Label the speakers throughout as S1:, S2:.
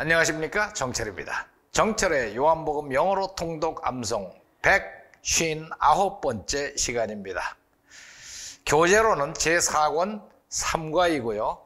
S1: 안녕하십니까 정철입니다. 정철의 요한복음 영어로 통독 암송 159번째 시간입니다. 교재로는 제4권 3과이고요.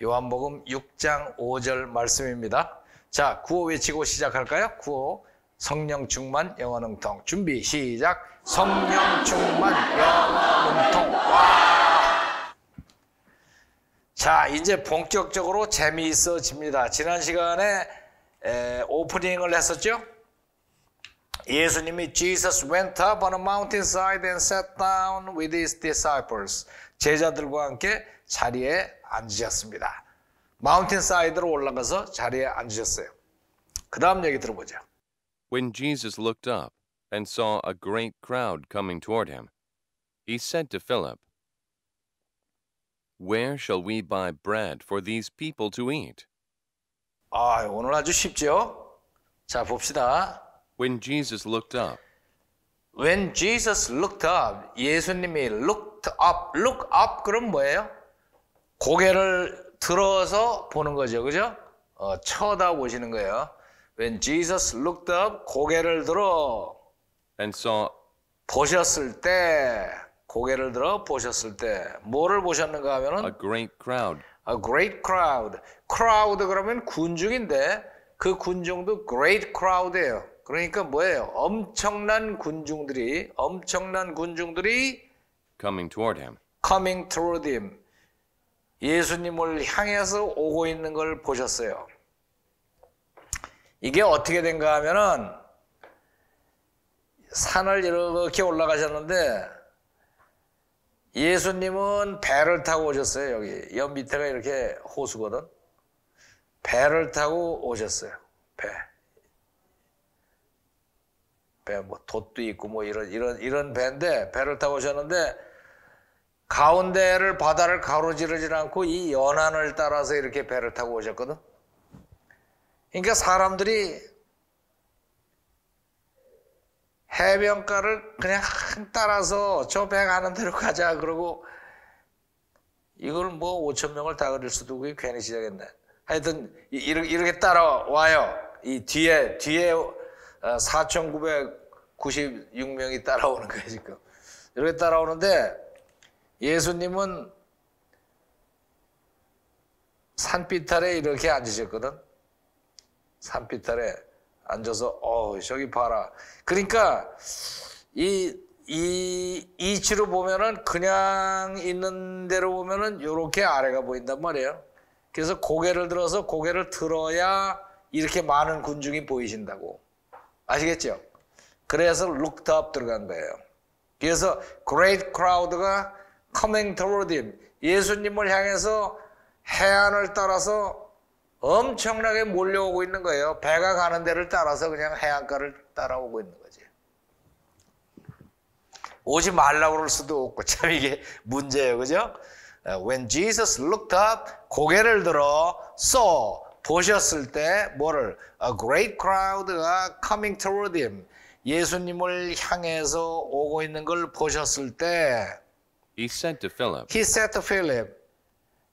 S1: 요한복음 6장 5절 말씀입니다. 자 구호 외치고 시작할까요? 구호 성령 충만 영어 능통 준비 시작 성령 충만 영어 능통 와 자, 이제 본격적으로 재미있어집니다. 지난 시간에 에, 오프닝을 했었죠? 예수님이 Jesus went up on a mountainside and sat down with his disciples. 제자들과 함께 자리에 앉으셨습니다. 마운틴사이드로 올라가서 자리에 앉으셨어요. 그 다음 얘기 들어보죠.
S2: When Jesus looked up and saw a great crowd coming toward him, he said to Philip, Where shall we buy bread for these people to eat?
S1: 아, 오늘 아주 쉽죠? 자, 봅시다.
S2: When Jesus looked up, When
S1: Jesus looked up, 예수님이 looked up, look up 그럼 뭐예요? 고개를 들어서 보는 거죠, 그죠? 어, 쳐다보시는 거예요. When Jesus looked up, 고개를 들어 and saw 보셨을 때 고개를 들어 보셨을 때 뭐를 보셨는가 하면은 a great crowd. a great crowd. crowd 그러면 군중인데 그 군중도 great crowd예요. 그러니까 뭐예요? 엄청난 군중들이 엄청난 군중들이
S2: coming toward him.
S1: coming toward him. 예수님을 향해서 오고 있는 걸 보셨어요. 이게 어떻게 된가 하면은 산을 이렇게 올라가셨는데 예수님은 배를 타고 오셨어요. 여기 옆 밑에가 이렇게 호수거든. 배를 타고 오셨어요. 배. 배뭐 돛도 있고 뭐 이런 이런 이런 배인데 배를 타고 오셨는데 가운데를 바다를 가로지르지 않고 이 연안을 따라서 이렇게 배를 타고 오셨거든. 그러니까 사람들이 해변가를 그냥 따라서 저 배 가는 대로 가자 그러고 이걸 뭐 5천 명을 다 그릴 수도 그고 괜히 시작했네. 하여튼 이렇게, 이렇게 따라와요. 이 뒤에 뒤에 4,996명이 어, 따라오는 거예요 지금. 이렇게 따라오는데 예수님은 산비탈에 이렇게 앉으셨거든. 산비탈에 앉아서 어 저기 봐라. 그러니까 이 이 이치로 보면은 그냥 있는 대로 보면은 이렇게 아래가 보인단 말이에요. 그래서 고개를 들어서 고개를 들어야 이렇게 많은 군중이 보이신다고 아시겠죠? 그래서 looked up 들어간 거예요. 그래서 great crowd가 coming toward him 예수님을 향해서 해안을 따라서 엄청나게 몰려오고 있는 거예요. 배가 가는 데를 따라서 그냥 해안가를 따라오고 있는 거지. 오지 말라고 그럴 수도 없고 참 이게 문제예요. 그죠? 어, when Jesus looked up, 고개를 들어 saw, 보셨을 때 뭐를? A great crowd가 coming toward him. 예수님을 향해서 오고 있는 걸 보셨을 때
S2: He said to Philip.
S1: He said to Philip.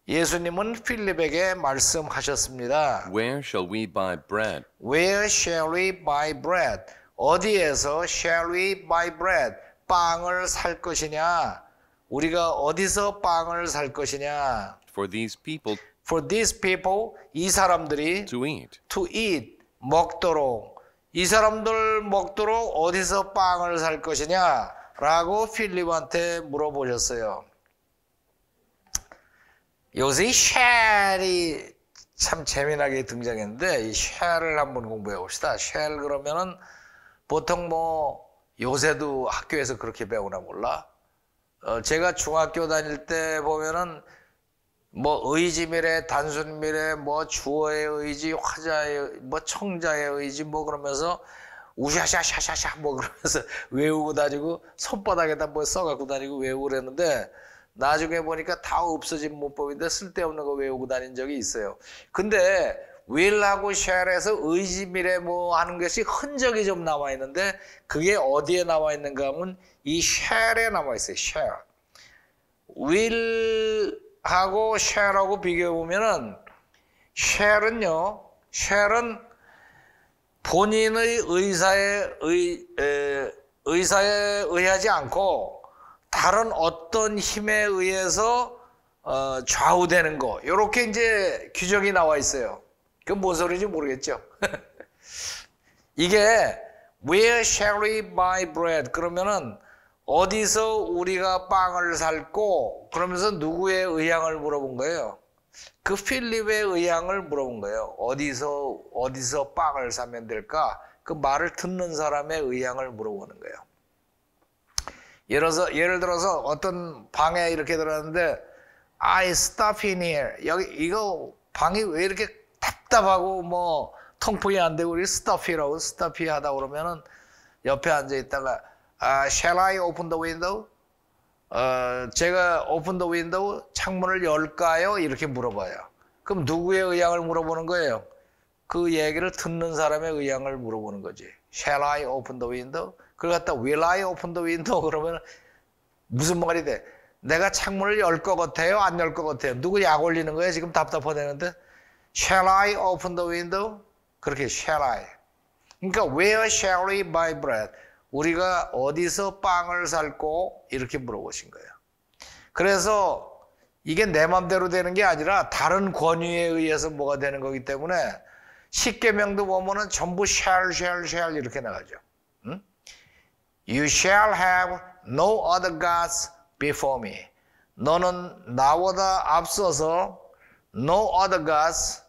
S1: 예수님은 필립에게 말씀하셨습니다.
S2: Where shall we buy bread?
S1: Where shall we buy bread? 어디에서 shall we buy bread? 빵을 살 것이냐? 우리가 어디서 빵을 살 것이냐? For these people For these people 이 사람들이 to eat to eat 먹도록 이 사람들 먹도록 어디서 빵을 살 것이냐? 라고 필립한테 물어보셨어요. 요새 이 쉘이 참 재미나게 등장했는데 이 쉘을 한번 공부해 봅시다. 쉘 그러면은 보통 뭐 요새도 학교에서 그렇게 배우나 몰라. 어 제가 중학교 다닐 때 보면은 뭐 의지 미래, 단순 미래, 뭐 주어의 의지, 화자의 뭐 청자의 의지 뭐 그러면서 우샤샤샤샤샤 뭐 그러면서 외우고 다니고 손바닥에다 뭐 써갖고 다니고 외우고 그랬는데 나중에 보니까 다 없어진 문법인데 쓸데없는 거 외우고 다닌 적이 있어요. 근데 will하고 shall에서 의지미래 뭐 하는 것이 흔적이 좀 남아 있는데 그게 어디에 남아 있는가 하면 이 shall에 남아 있어요. shall. will하고 shall하고 비교해 보면은 shall은요. shall은 본인의 의사에 의, 에, 의사에 의하지 않고 다른 어떤 힘에 의해서 어, 좌우되는 거 이렇게 이제 규정이 나와 있어요. 그건 뭔 소리인지 모르겠죠. 이게 Where shall we buy bread? 그러면은 어디서 우리가 빵을 살고 그러면서 누구의 의향을 물어본 거예요. 그 필립의 의향을 물어본 거예요. 어디서 어디서 빵을 사면 될까? 그 말을 듣는 사람의 의향을 물어보는 거예요. 예를 들어서, 예를 들어서 어떤 방에 이렇게 들어왔는데 I stop in here. 여기 이거 방이 왜 이렇게 답답하고 뭐 통풍이 안 되고 우리 stop이라고 stop이 하다 그러면은 옆에 앉아 있다가 아, shall I open the window? 어, 제가 open the window 창문을 열까요? 이렇게 물어봐요. 그럼 누구의 의향을 물어보는 거예요? 그 얘기를 듣는 사람의 의향을 물어보는 거지. Shall I open the window? 그걸 갖다 will I open the window 그러면 무슨 말이 돼? 내가 창문을 열 것 같아요? 안 열 것 같아요? 누구 약 올리는 거야? 지금 답답하다는데 shall I open the window? 그렇게 shall I. 그러니까 where shall we buy bread? 우리가 어디서 빵을 살고 이렇게 물어보신 거예요. 그래서 이게 내 맘대로 되는 게 아니라 다른 권위에 의해서 뭐가 되는 거기 때문에 십계명도 보면은 전부 shall, shall, shall 이렇게 나가죠. You shall have no other gods before me. 너는 나보다 앞서서 no other gods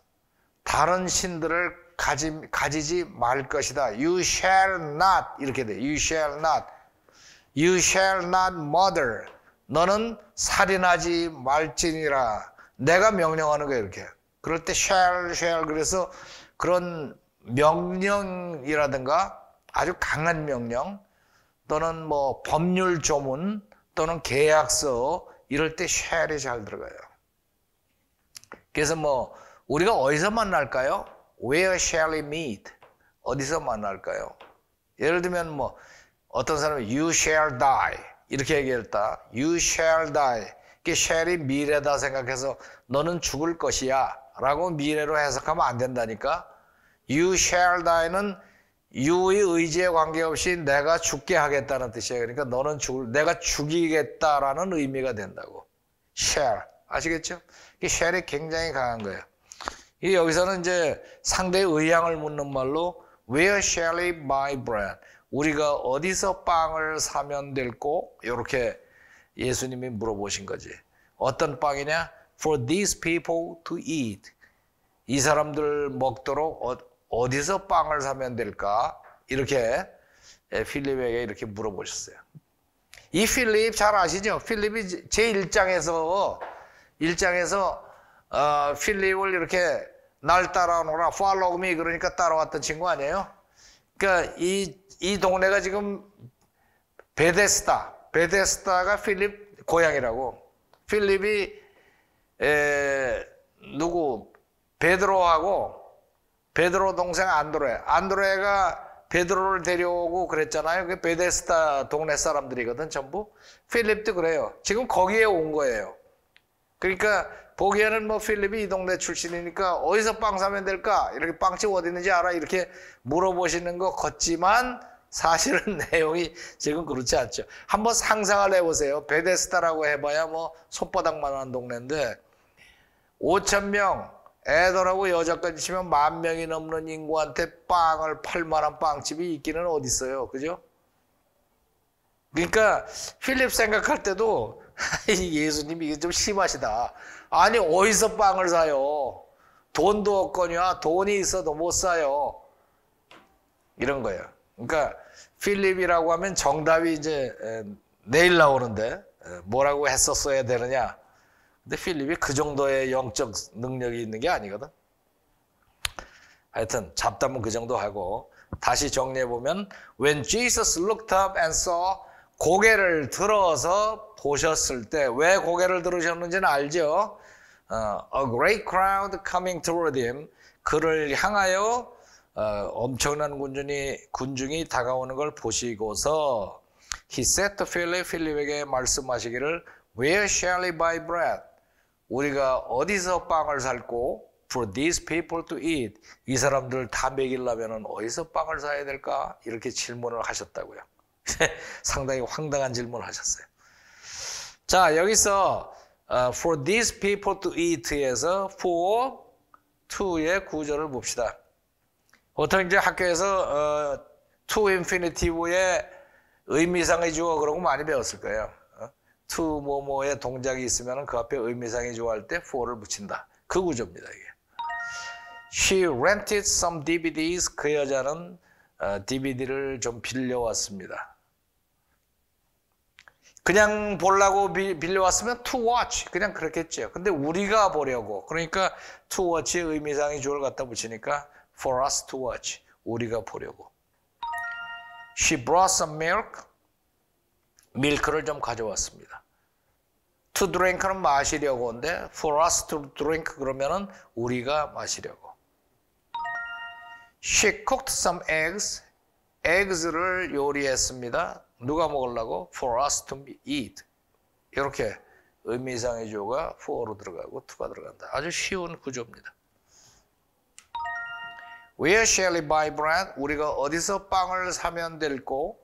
S1: 다른 신들을 가지, 가지지 말 것이다. You shall not 이렇게 돼. You shall not. You shall not murder. 너는 살인하지 말지니라. 내가 명령하는 거야 이렇게. 그럴 때 shall shall 그래서 그런 명령이라든가 아주 강한 명령 또는 뭐 법률 조문 또는 계약서 이럴 때 쉘이 잘 들어가요. 그래서 뭐 우리가 어디서 만날까요? Where shall we meet? 어디서 만날까요? 예를 들면 뭐 어떤 사람이 you shall die 이렇게 얘기했다. you shall die. 이게 shall이 미래다 생각해서 너는 죽을 것이야 라고 미래로 해석하면 안 된다니까. you shall die는 유의 의지에 관계없이 내가 죽게 하겠다는 뜻이에요. 그러니까 너는 죽을, 내가 죽이겠다라는 의미가 된다고. share. 아시겠죠? 이 share이 굉장히 강한 거예요. 이 여기서는 이제 상대의 의향을 묻는 말로 where shall I buy bread? 우리가 어디서 빵을 사면 될고? 이렇게 예수님이 물어보신 거지. 어떤 빵이냐? For these people to eat. 이 사람들 먹도록 어, 어디서 빵을 사면 될까? 이렇게 예, 필립에게 이렇게 물어보셨어요. 이 필립 잘 아시죠? 필립이 제1장에서 1장에서 어, 필립을 이렇게 날 따라오너라 팔로우 미 그러니까 따라왔던 친구 아니에요? 그러니까 이, 이 동네가 지금 베데스타 베데스타가 필립 고향이라고 필립이 에, 누구 베드로하고 베드로 동생 안드레. 로 안드레가 로 베드로를 데려오고 그랬잖아요. 그 베데스타 동네 사람들이거든, 전부. 필립도 그래요. 지금 거기에 온 거예요. 그러니까 보기에는 뭐 필립이 이 동네 출신이니까 어디서 빵 사면 될까? 이렇게 빵집 어디 있는지 알아? 이렇게 물어보시는 거 같지만 사실은 내용이 지금 그렇지 않죠. 한번 상상을 해보세요. 베데스타라고 해봐야 뭐 손바닥만한 동네인데 5천 명 애들하고 여자까지 치면 만 명이 넘는 인구한테 빵을 팔 만한 빵집이 있기는 어딨어요 그죠? 그러니까 필립 생각할 때도 예수님이 이게 좀 심하시다. 아니 어디서 빵을 사요? 돈도 없거냐? 돈이 있어도 못 사요. 이런 거예요. 그러니까 필립이라고 하면 정답이 이제 내일 나오는데 뭐라고 했었어야 되느냐? 근데 필립이 그 정도의 영적 능력이 있는 게 아니거든. 하여튼 잡담은 그 정도 하고 다시 정리해 보면 when Jesus looked up and saw 고개를 들어서 보셨을 때 왜 고개를 들으셨는지는 알죠. 어, a great crowd coming toward him 그를 향하여 어, 엄청난 군중이 군중이 다가오는 걸 보시고서 he said to Philip 필립에게 말씀하시기를 Where shall we buy bread? 우리가 어디서 빵을 살고 for these people to eat 이 사람들 다 먹이려면 어디서 빵을 사야 될까 이렇게 질문을 하셨다고요. 상당히 황당한 질문을 하셨어요. 자 여기서 uh, for these people to eat에서 for to의 구절을 봅시다. 보통 이제 학교에서 어, to infinitive의 의미상의 주어 그런 거 많이 배웠을 거예요. to 뭐뭐의 동작이 있으면 그 앞에 의미상이 좋아할 때 for를 붙인다. 그 구조입니다. 이게. She rented some DVDs. 그 여자는 어, DVD를 좀 빌려왔습니다. 그냥 보려고 빌려왔으면 to watch 그냥 그렇겠죠. 근데 우리가 보려고 그러니까 to watch의 의미상이 주를 갖다 붙이니까 for us to watch 우리가 보려고. She brought some milk. 밀크를 좀 가져왔습니다. to drink는 마시려고인데 for us to drink 그러면은 우리가 마시려고. She cooked some eggs. eggs를 요리했습니다. 누가 먹으려고? for us to eat. 이렇게 의미상의 조가 for로 들어가고 to가 들어간다. 아주 쉬운 구조입니다. Where shall we buy bread? 우리가 어디서 빵을 사면 될고?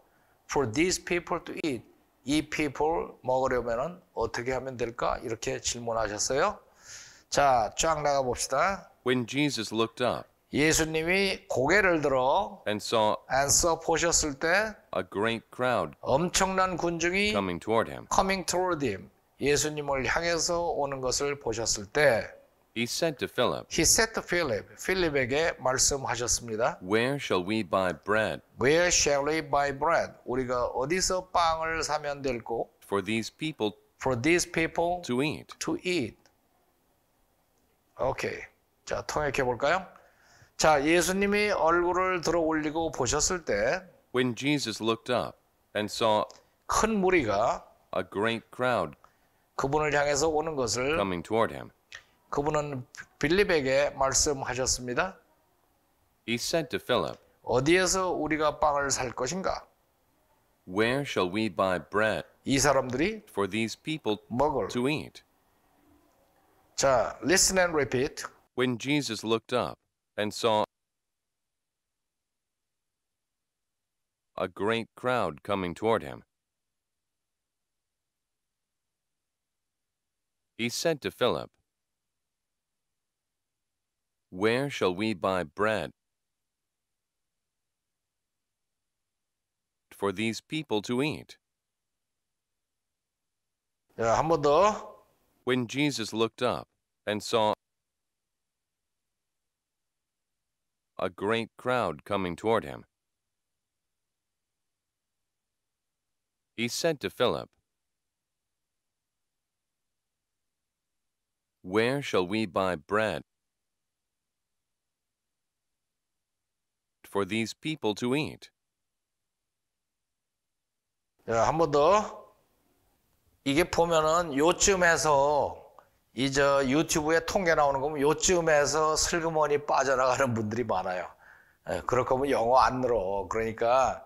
S1: For these people to eat. 이 people 먹으려면 어떻게 하면 될까? 이렇게 질문하셨어요. 자, 쫙 나가 봅시다.
S2: When Jesus looked up, 예수님이 고개를 들어 and saw,
S1: and saw 보셨을 때
S2: a great crowd 엄청난 군중이 coming toward him.
S1: coming toward him 예수님을 향해서 오는 것을 보셨을 때
S2: He said to Philip. He said
S1: to Philip. 필립에게 말씀하셨습니다.
S2: Where shall we buy bread?
S1: Where shall we buy bread? 우리가 어디서 빵을 사면 될고?
S2: For these people. For these people. To eat. To eat.
S1: Okay. 자 통역해 볼까요? 자 예수님이 얼굴을
S2: 들어 올리고 보셨을 때. When Jesus looked up and saw. 큰 무리가. A great crowd. 그분을 향해서 오는 것을. Coming toward him.
S1: 그분은 빌립에게 말씀하셨습니다. He said to Philip, 어디에서 우리가 빵을 살 것인가?
S2: Where shall we buy bread 이 사람들이 for these people 먹을 to eat? 자, listen and repeat. When Jesus looked up and saw a great crowd coming toward him, he said to Philip, where shall we buy bread for these people to eat? When Jesus looked up and saw a great crowd coming toward him, he said to Philip, Where shall we buy bread? for these people to eat.
S1: 예, 한번 더. 이게 보면은 요쯤에서 이제 유튜브에 통계 나오는 거면 요쯤에서 슬그머니 빠져나가는 분들이 많아요. 예, 그렇럴 거면 영어 안 늘어. 그러니까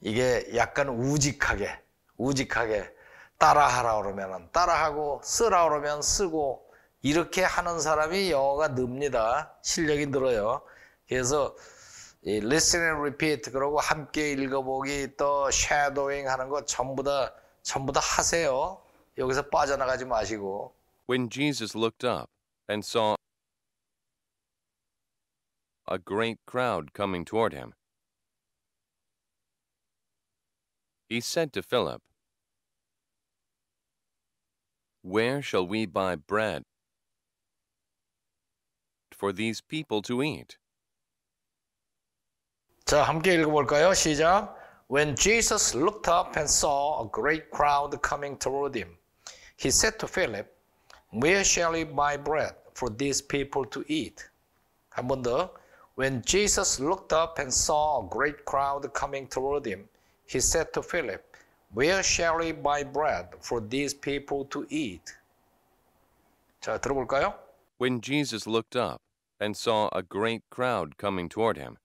S1: 이게 약간 우직하게, 우직하게 따라하라 그러면은 따라하고 쓰라 그러면 쓰고 이렇게 하는 사람이 영어가 늡니다. 실력이 늘어요. 그래서 이 listen and repeat 그러고 함께 읽어보기 또 shadowing 하는 거 전부 다 전부 다 하세요. 여기서 빠져나가지 마시고.
S2: When Jesus looked up and saw a great crowd coming toward him, he said to Philip, Where shall we buy bread for these people to eat?
S1: 자, 함께 읽어볼까요? 시작. When Jesus looked up and saw a great crowd coming toward him, he said to Philip, Where shall we buy bread for these people to eat? 한번 더. When Jesus looked up and saw a great crowd coming toward him, he said to Philip, Where shall we buy bread for these people to eat? 자, 들어볼까요?
S2: When Jesus looked up and saw a great crowd coming toward him,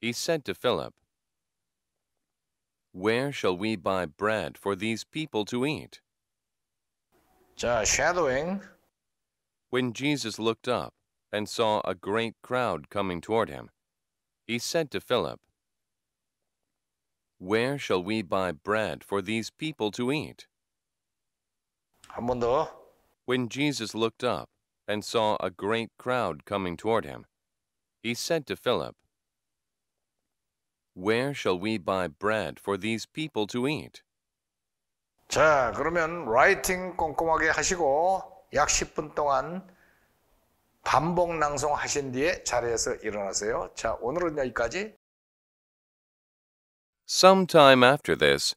S2: he said to Philip, Where shall we buy bread for these people to eat? It's a shadowing. When Jesus looked up and saw a great crowd coming toward him, he said to Philip, Where shall we buy bread for these people to eat? When Jesus looked up and saw a great crowd coming toward him, he said to Philip, where shall we buy bread for these people to eat?
S1: 자, 그러면 라이팅 꼼꼼하게 하시고 약 10분 동안 반복 낭송 하신 뒤에 자리에서 일어나세요. 자, 오늘은 여기까지.
S2: Some time after this,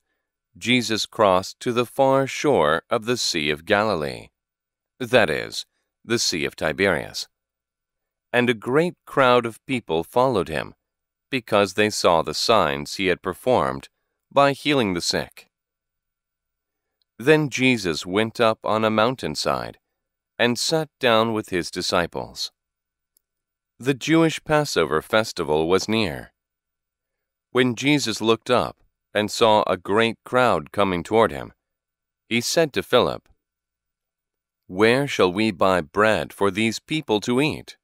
S2: Jesus crossed to the far shore of the Sea of Galilee, that is, the Sea of Tiberias. And a great crowd of people followed him because they saw the signs he had performed by healing the sick. Then Jesus went up on a mountainside and sat down with his disciples. The Jewish Passover festival was near. When Jesus looked up and saw a great crowd coming toward him, he said to Philip, Where shall we buy bread for these people to eat?